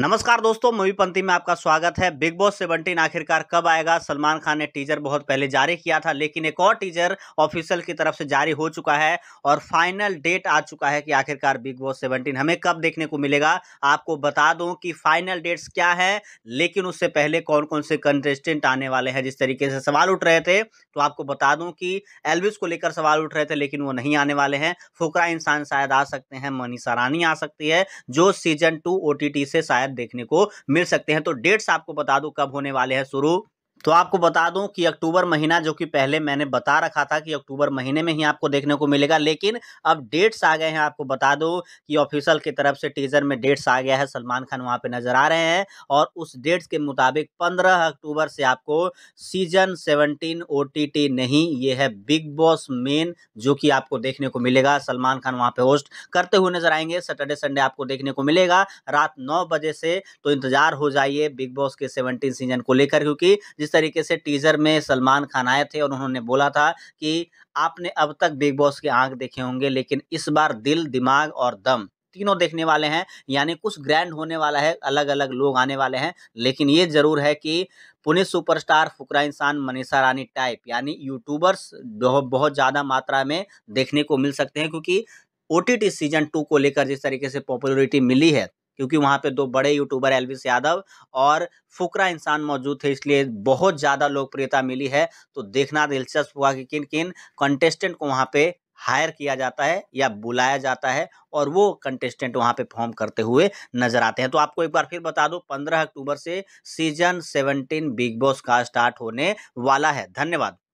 नमस्कार दोस्तों मूवी पंथी में आपका स्वागत है बिग बॉस सेवनटीन आखिरकार कब आएगा सलमान खान ने टीजर बहुत पहले जारी किया था लेकिन एक और टीजर ऑफिशियल की तरफ से जारी हो चुका है और फाइनल डेट आ चुका है कि आखिरकार बिग बॉस सेवनटीन हमें कब देखने को मिलेगा आपको बता दूं कि फाइनल डेट्स क्या है लेकिन उससे पहले कौन कौन से कंटेस्टेंट आने वाले हैं जिस तरीके से सवाल उठ रहे थे तो आपको बता दूँ कि एलविस को लेकर सवाल उठ रहे थे लेकिन वो नहीं आने वाले हैं फुकरा इंसान शायद आ सकते हैं मनीषा रानी आ सकती है जो सीजन टू ओ से शायद शायद देखने को मिल सकते हैं तो डेट्स आपको बता दू कब होने वाले हैं शुरू तो आपको बता दूं कि अक्टूबर महीना जो कि पहले मैंने बता रखा था कि अक्टूबर महीने में ही आपको देखने को मिलेगा लेकिन अब डेट्स आ गए हैं आपको बता दूं कि ऑफिशियल की तरफ से टीजर में डेट्स आ गया है सलमान खान वहां पे नजर आ रहे हैं और उस डेट्स के मुताबिक 15 अक्टूबर से आपको सीजन 17 ओ नहीं ये है बिग बॉस मेन जो कि आपको देखने को मिलेगा सलमान खान वहाँ पर होस्ट करते हुए नजर आएंगे सैटरडे संडे आपको देखने को मिलेगा रात नौ बजे से तो इंतजार हो जाइए बिग बॉस के सेवनटीन सीजन को लेकर क्योंकि जिस तरीके से टीज़र में सलमान खान आए थे और उन्होंने बोला था कि आपने अब तक बिग बॉस के आंख देखे होंगे लेकिन इस बार दिल दिमाग और दम तीनों देखने वाले हैं यानी कुछ ग्रैंड होने वाला है अलग अलग लोग आने वाले हैं लेकिन ये ज़रूर है कि पुणे सुपरस्टार फुकरा इंसान मनीषा रानी टाइप यानी यूट्यूबर्स बहुत ज़्यादा मात्रा में देखने को मिल सकते हैं क्योंकि ओ सीजन टू को लेकर जिस तरीके से पॉपुलरिटी मिली है क्योंकि वहाँ पे दो बड़े यूट्यूबर एलविस यादव और फुकरा इंसान मौजूद थे इसलिए बहुत ज़्यादा लोकप्रियता मिली है तो देखना दिलचस्प हुआ कि किन किन कंटेस्टेंट को वहाँ पे हायर किया जाता है या बुलाया जाता है और वो कंटेस्टेंट वहाँ पे फॉर्म करते हुए नजर आते हैं तो आपको एक बार फिर बता दूँ पंद्रह अक्टूबर से सीजन सेवनटीन बिग बॉस का स्टार्ट होने वाला है धन्यवाद